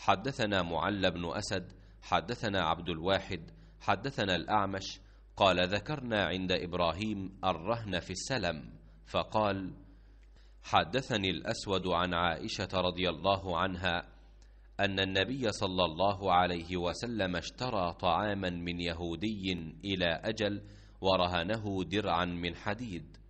حدثنا معل بن أسد حدثنا عبد الواحد حدثنا الأعمش قال ذكرنا عند إبراهيم الرهن في السلم فقال حدثني الأسود عن عائشة رضي الله عنها أن النبي صلى الله عليه وسلم اشترى طعاما من يهودي إلى أجل ورهنه درعا من حديد